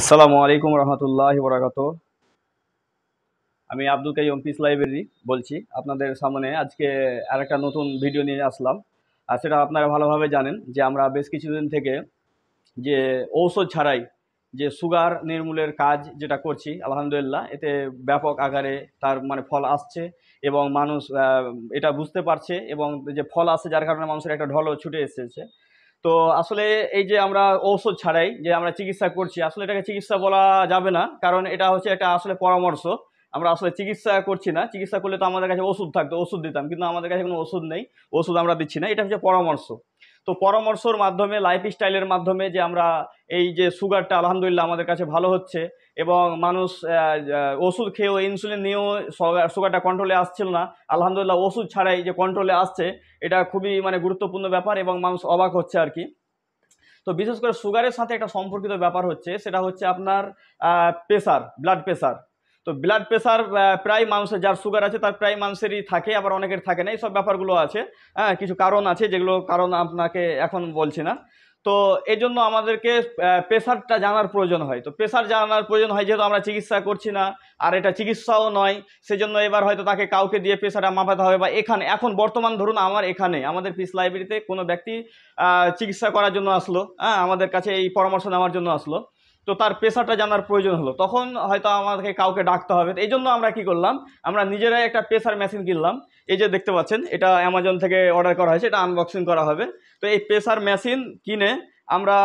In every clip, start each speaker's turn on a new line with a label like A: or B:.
A: আসসালামু আলাইকুম রহমতুল্লাহ বরাকাত আমি আব্দুল কাইম পিস লাইব্রেরি বলছি আপনাদের সামনে আজকে আর একটা নতুন ভিডিও নিয়ে আসলাম আর সেটা আপনারা ভালোভাবে জানেন যে আমরা বেশ কিছুদিন থেকে যে ঔষধ ছাড়াই যে সুগার নির্মূলের কাজ যেটা করছি আলহামদুলিল্লাহ এতে ব্যাপক আকারে তার মানে ফল আসছে এবং মানুষ এটা বুঝতে পারছে এবং যে ফল আসছে যার কারণে মানুষের একটা ঢলও ছুটে এসেছে তো আসলে এই যে আমরা ঔষধ ছাড়াই যে আমরা চিকিৎসা করছি আসলে এটাকে চিকিৎসা বলা যাবে না কারণ এটা হচ্ছে একটা আসলে পরামর্শ আমরা আসলে চিকিৎসা করছি না চিকিৎসা করলে তো আমাদের কাছে ওষুধ থাকতো ওষুধ দিতাম কিন্তু আমাদের কাছে কোনো ওষুধ নেই ওষুধ আমরা দিচ্ছি না এটা হচ্ছে পরামর্শ তো পরামর্শর মাধ্যমে লাইফস্টাইলের মাধ্যমে যে আমরা এই যে সুগারটা আলহামদুলিল্লাহ আমাদের কাছে ভালো হচ্ছে এবং মানুষ ওষুধ খেয়েও ইনসুলিন নিয়েও সুগারটা কন্ট্রোলে আসছিল না আলহামদুলিল্লাহ ওষুধ ছাড়াই যে কন্ট্রোলে আসছে এটা খুবই মানে গুরুত্বপূর্ণ ব্যাপার এবং মানুষ অবাক হচ্ছে আর কি তো বিশেষ করে সুগারের সাথে একটা সম্পর্কিত ব্যাপার হচ্ছে সেটা হচ্ছে আপনার প্রেসার ব্লাড প্রেসার তো ব্লাড প্রেশার প্রায় মানুষের যার সুগার আছে তার প্রায় মানুষেরই থাকে আবার অনেকের থাকে না এইসব ব্যাপারগুলো আছে হ্যাঁ কিছু কারণ আছে যেগুলো কারণ আপনাকে এখন বলছি না তো এই জন্য আমাদেরকে প্রেশারটা জানার প্রয়োজন হয় তো প্রেশার জানার প্রয়োজন হয় যেহেতু আমরা চিকিৎসা করছি না আর এটা চিকিৎসাও নয় সেজন্য এবার হয়তো তাকে কাউকে দিয়ে প্রেশারটা মাপাতে হবে বা এখানে এখন বর্তমান ধরুন আমার এখানে আমাদের পিস লাইব্রেরিতে কোনো ব্যক্তি চিকিৎসা করার জন্য আসলো হ্যাঁ আমাদের কাছে এই পরামর্শ নেওয়ার জন্য আসলো তো তার পেশাটা জানার প্রয়োজন হলো তখন হয়তো আমাদেরকে কাউকে ডাকতে হবে এই জন্য আমরা কি করলাম আমরা নিজেরাই একটা পেশার মেশিন কিনলাম এই যে দেখতে পাচ্ছেন এটা অ্যামাজন থেকে অর্ডার করা হয়েছে এটা আনবক্সিং করা হবে তো এই পেশার মেশিন কিনে আমরা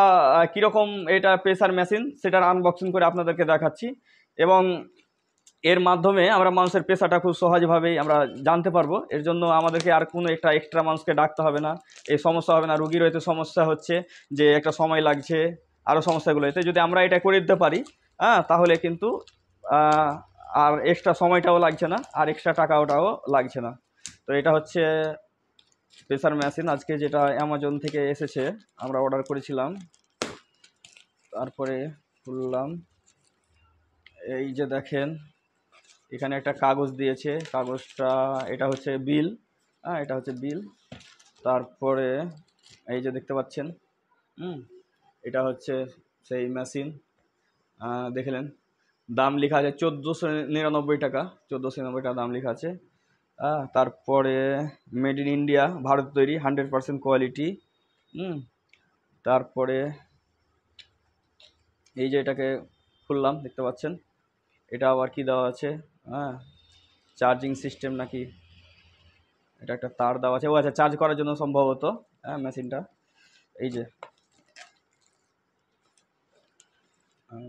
A: কীরকম এটা পেশার মেশিন সেটার আনবক্সিং করে আপনাদেরকে দেখাচ্ছি এবং এর মাধ্যমে আমরা মানুষের পেশাটা খুব সহজভাবেই আমরা জানতে পারবো এর জন্য আমাদেরকে আর কোনো একটা এক্সট্রা মানুষকে ডাকতে হবে না এই সমস্যা হবে না রুগীর হয়তো সমস্যা হচ্ছে যে একটা সময় লাগছে আরও সমস্যাগুলো এতে যদি আমরা এটা করে দিতে পারি হ্যাঁ তাহলে কিন্তু আর এক্সট্রা সময়টাও লাগছে না আর এক্সট্রা ওটাও লাগছে না তো এটা হচ্ছে প্রেসার মেশিন আজকে যেটা অ্যামাজন থেকে এসেছে আমরা অর্ডার করেছিলাম তারপরে খুললাম এই যে দেখেন এখানে একটা কাগজ দিয়েছে কাগজটা এটা হচ্ছে বিল হ্যাঁ এটা হচ্ছে বিল তারপরে এই যে দেখতে পাচ্ছেন হুম এটা হচ্ছে সেই মেশিন দেখলেন দাম লেখা আছে চোদ্দোশো নিরানব্বই টাকা চোদ্দোশো নিরানব্বই টাকা দাম লেখা আছে তারপরে মেড ইন ইন্ডিয়া ভারত তৈরি হান্ড্রেড পারসেন্ট কোয়ালিটি তারপরে এই যে এটাকে খুললাম দেখতে পাচ্ছেন এটা আবার কি দেওয়া আছে হ্যাঁ চার্জিং সিস্টেম নাকি এটা একটা তার দেওয়া আছে ও আচ্ছা চার্জ করার জন্য সম্ভবত হ্যাঁ মেশিনটা এই যে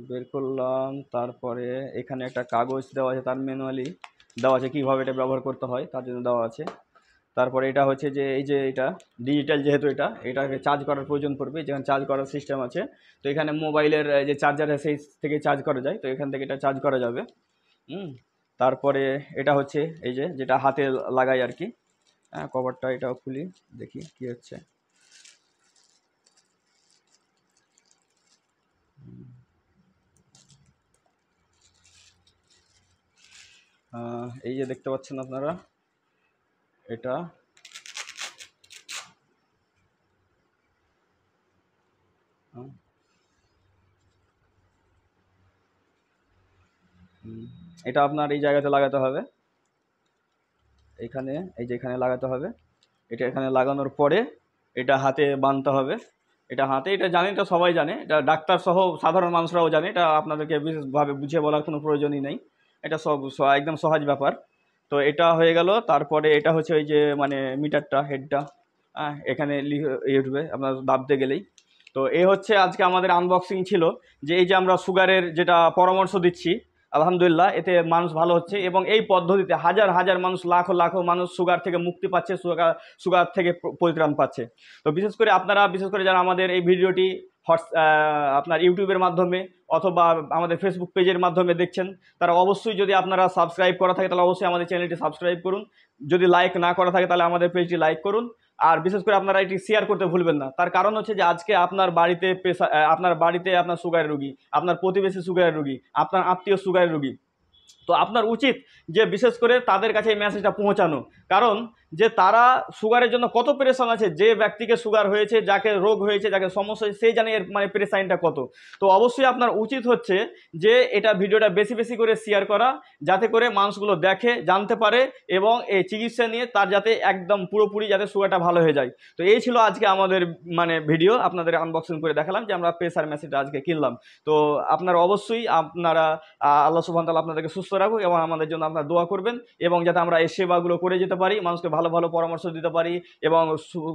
A: বের করলাম তারপরে এখানে একটা কাগজ দেওয়া আছে তার ম্যানুয়ালি দেওয়া আছে কীভাবে এটা ব্যবহার করতে হয় তার জন্য দেওয়া আছে তারপরে এটা হচ্ছে যে এই যে এটা ডিজিটাল যেহেতু এটা এটাকে চার্জ করার প্রয়োজন পড়বে যেখানে চার্জ করার সিস্টেম আছে তো এখানে মোবাইলের যে চার্জার সেই থেকে চার্জ করা যায় তো এখান থেকে এটা চার্জ করা যাবে তারপরে এটা হচ্ছে এই যে যেটা হাতে লাগাই আর কি হ্যাঁ কভারটা এটাও খুলি দেখি কি হচ্ছে এই যে দেখতে পাচ্ছেন আপনারা এটা এটা আপনার এই জায়গাতে লাগাতে হবে এখানে এই যে এখানে লাগাতে হবে এটা এখানে লাগানোর পরে এটা হাতে বাঁধতে হবে এটা হাতে এটা জানে এটা সবাই জানে এটা ডাক্তার সহ সাধারণ মানুষরাও জানে এটা আপনাদেরকে বিশেষভাবে বুঝিয়ে বলার কোনো প্রয়োজনই নেই এটা সব একদম সহজ ব্যাপার তো এটা হয়ে গেল তারপরে এটা হচ্ছে ওই যে মানে মিটারটা হেডটা হ্যাঁ এখানে ইয়ে উঠবে আপনার দাবতে গেলেই তো এই হচ্ছে আজকে আমাদের আনবক্সিং ছিল যে এই যে আমরা সুগারের যেটা পরামর্শ দিচ্ছি আলহামদুলিল্লাহ এতে মানুষ ভালো হচ্ছে এবং এই পদ্ধতিতে হাজার হাজার মানুষ লাখো লাখো মানুষ সুগার থেকে মুক্তি পাচ্ছে সুগার সুগার থেকে পরিত্রাণ পাচ্ছে তো বিশেষ করে আপনারা বিশেষ করে যারা আমাদের এই ভিডিওটি হোয়াটস আপনার ইউটিউবের মাধ্যমে অথবা আমাদের ফেসবুক পেজের মাধ্যমে দেখছেন তারা অবশ্যই যদি আপনারা সাবস্ক্রাইব করা থাকে তাহলে অবশ্যই আমাদের চ্যানেলটি সাবস্ক্রাইব করুন যদি লাইক না করা থাকে তাহলে আমাদের পেজটি লাইক করুন আর বিশেষ করে আপনারা এটি শেয়ার করতে ভুলবেন না তার কারণ হচ্ছে যে আজকে আপনার বাড়িতে পেশা আপনার বাড়িতে আপনার সুগারের রুগী আপনার প্রতিবেশী সুগারের রুগী আপনার আত্মীয় সুগারের রুগী তো আপনার উচিত যে বিশেষ করে তাদের কাছে এই মেসেজটা পৌঁছানো কারণ যে তারা সুগারের জন্য কত প্রেশান আছে যে ব্যক্তিকে সুগার হয়েছে যাকে রোগ হয়েছে যাকে সমস্যা হয়েছে সেই জানে এর মানে প্রেশাইনটা কত তো অবশ্যই আপনার উচিত হচ্ছে যে এটা ভিডিওটা বেশি বেশি করে শেয়ার করা যাতে করে মানুষগুলো দেখে জানতে পারে এবং এই চিকিৎসা নিয়ে তার যাতে একদম পুরোপুরি যাতে সুগারটা ভালো হয়ে যায় তো এই ছিল আজকে আমাদের মানে ভিডিও আপনাদের আনবক্সিং করে দেখালাম যে আমরা প্রেশার মেসেজটা আজকে কিনলাম তো আপনারা অবশ্যই আপনারা আল্লাহ সুবাহ আপনাদেরকে সুস্থ রাখুক এবং আমাদের জন্য আপনারা দোয়া করবেন এবং যাতে আমরা এই সেবাগুলো করে যেতে পারি মানুষকে ভালো ভালো ভালো পরামর্শ দিতে পারি এবং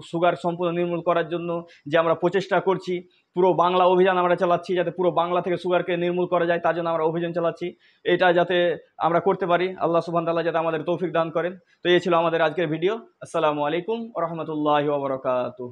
A: সুগার সম্পূর্ণ নির্মূল করার জন্য যে আমরা প্রচেষ্টা করছি পুরো বাংলা অভিযান আমরা চালাচ্ছি যাতে পুরো বাংলা থেকে সুগারকে নির্মূল করা যায় তার জন্য আমরা অভিযান চালাচ্ছি এটা যাতে আমরা করতে পারি আল্লাহ সুবান তাল্লাহ যাতে আমাদের তৌফিক দান করেন তো এই ছিল আমাদের আজকের ভিডিও আসসালামু আলাইকুম রহমতুল্লাহ ওবরাকাতু